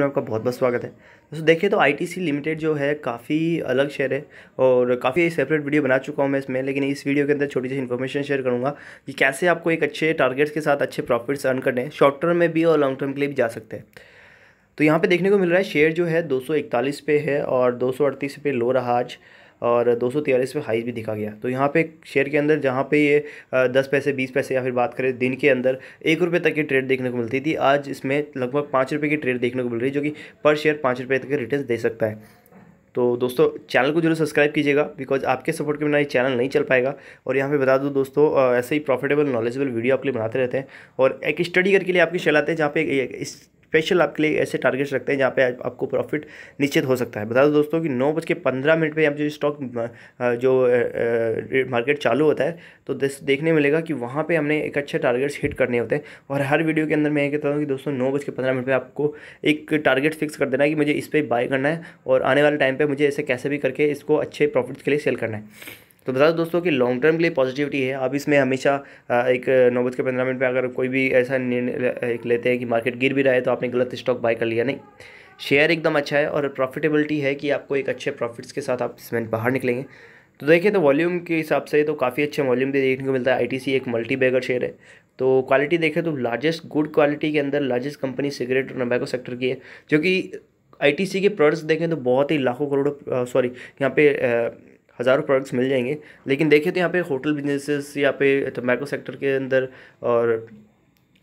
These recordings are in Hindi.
में आपका बहुत बहुत स्वागत है दोस्तों देखिए तो आईटीसी लिमिटेड जो है काफ़ी अलग शेयर है और काफ़ी सेपरेट वीडियो बना चुका हूँ मैं इसमें लेकिन इस वीडियो के अंदर छोटी सी इन्फॉर्मेशन शेयर करूँगा कि कैसे आपको एक अच्छे टारगेट्स के साथ अच्छे प्रॉफिट्स अर्न करने शॉर्ट टर्म में भी और लॉन्ग टर्म के लिए भी जा सकते हैं तो यहाँ पे देखने को मिल रहा है शेयर जो है इकतालीस पे है और अड़तीस पे लो रहा आज और दो सौ हाई भी दिखा गया तो यहाँ पे शेयर के अंदर जहाँ पे ये दस पैसे बीस पैसे या फिर बात करें दिन के अंदर एक रुपये तक की ट्रेड देखने को मिलती थी आज इसमें लगभग पाँच रुपये की ट्रेड देखने को मिल रही है जो कि पर शेयर पाँच रुपये तक के रिटर्न दे सकता है तो दोस्तों चैनल को जरूर सब्सक्राइब कीजिएगा बिकॉज आपके सपोर्ट के बिना ये चैनल नहीं चल पाएगा और यहाँ पे बता दूँ दोस्तों ऐसे ही प्रॉफिटेबल नॉलेजेबल वीडियो आपके लिए बनाते रहते हैं और एक स्टडी करके लिए आपकी शेल आते हैं जहाँ पे इस स्पेशल आपके लिए ऐसे टारगेट्स रखते हैं जहाँ पे आपको प्रॉफिट निश्चित हो सकता है बता दो दोस्तों कि नौ बज के पंद्रह मिनट पर आप जो स्टॉक जो मार्केट चालू होता है तो देखने मिलेगा कि वहाँ पर हमने एक अच्छे टारगेट्स हिट करने होते हैं और हर वीडियो के अंदर मैं ये कहता हूँ कि दोस्तों नौ बज के पंद्रह मिनट पर आपको एक टारगेट फिक्स कर देना है कि मुझे इस पर बाय करना है और आने वाले टाइम पर मुझे ऐसे कैसे भी करके इसको अच्छे प्रॉफिट्स के लिए सेल करना है तो बता दो दोस्तों कि लॉन्ग टर्म के लिए पॉजिटिविटी है आप इसमें हमेशा एक बज के पंद्रह मिनट में अगर कोई भी ऐसा निर्णय लेते हैं कि मार्केट गिर भी रहा है तो आपने गलत स्टॉक बाय कर लिया नहीं शेयर एकदम अच्छा है और प्रॉफिटेबिलिटी है कि आपको एक अच्छे प्रॉफिट्स के साथ आप इसमें बाहर निकलेंगे तो देखिए तो वॉल्यूम के हिसाब से तो काफ़ी अच्छे वॉल्यूम भी देखने को मिलता है आईटीसी एक मल्टी बैगर शेयर है तो क्वालिटी देखें तो लार्जेस्ट गुड क्वालिटी के अंदर लार्जेस्ट कंपनी सिगरेट और नोबैको सेक्टर की है जो कि सी के प्रोडक्ट्स देखें तो बहुत ही लाखों करोड़ों सॉरी यहाँ पे हज़ारों प्रोडक्ट्स मिल जाएंगे लेकिन देखें तो यहाँ पे होटल बिजनेसेस यहाँ पे टोबैको सेक्टर के अंदर और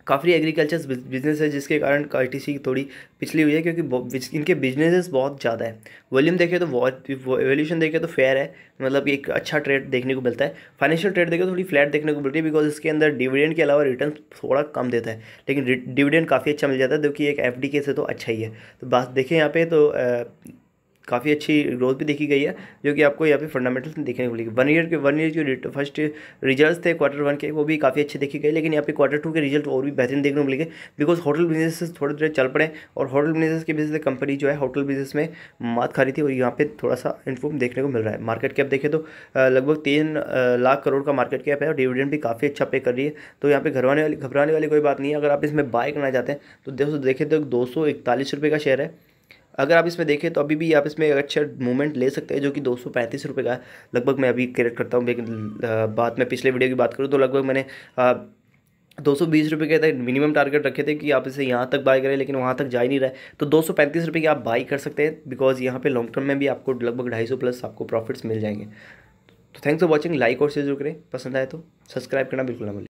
काफ़ी एग्रीकल्चर बिजनेस है जिसके कारण आई सी थोड़ी पिछली हुई है क्योंकि इनके बिजनेसेस बहुत ज़्यादा है वॉल्यूम देखें तो एवोल्यूशन देखें तो फेयर है मतलब एक अच्छा ट्रेड देखने को मिलता है फाइनेंशियल ट्रेड देखें तो थोड़ी फ्लैट देखने को मिलती है बिकॉज इसके अंदर डिविडेंड के अलावा रिटर्न थोड़ा कम देता है लेकिन डिविडेंड काफ़ी अच्छा मिल जाता है जो कि एक एफ के से तो अच्छा ही है तो बात देखें यहाँ पे तो काफ़ी अच्छी ग्रोथ भी देखी गई है जो कि आपको यहाँ पे फंडामेंटल देखने को मिलेगी वन ईयर के वन ईयर के फर्स्ट रिजल्ट थे क्वार्टर वन के वो भी काफ़ी अच्छे देखे गए लेकिन यहाँ पे क्वार्टर टू के रिजल्ट और भी बेहतरीन देखने को मिलेंगे बिकॉज होटल बिजनेस थोड़े थोड़े चल पड़े और होटल बिजनेस की बिजनेस कंपनी जो है होटल बिजनेस में मात खा रही थी और यहाँ पर थोड़ा सा इन्फॉर्म देखने को मिल रहा है मार्केट कैप देखें तो लगभग तीन लाख करोड़ का मार्केट कैप है और डिविडेंड भी काफ़ी अच्छा पे कर रही है तो यहाँ पर घरवाने वाली घबराने वाली कोई बात नहीं है अगर आप इसमें बाय करना चाहते हैं तो दोस्तों देखें तो दो सौ इकतालीस रुपये का शेयर है अगर आप इसमें देखें तो अभी भी आप इसमें एक अच्छा मूवमेंट ले सकते हैं जो कि दो सौ पैंतीस रुपये का लगभग मैं अभी क्रिएट करता हूँ बात में पिछले वीडियो की बात करूँ तो लगभग मैंने दो सौ बीस रुपये के मिनिमम टारगेट रखे थे कि आप इसे यहाँ तक बाय करें लेकिन वहाँ तक जा ही नहीं रहा है तो दो सौ पैंतीस रुपये की आप बाई कर सकते हैं बिकॉज यहाँ पे लॉन्ग टर्म में भी आपको लगभग ढाई सौ प्लस आपको प्रॉफिट्स मिल जाएंगे तो थैंक्स फॉर वॉचिंग लाइक और शेयर जरूर करें पसंद आए तो सब्सक्राइब करना बिल्कुल ना मिले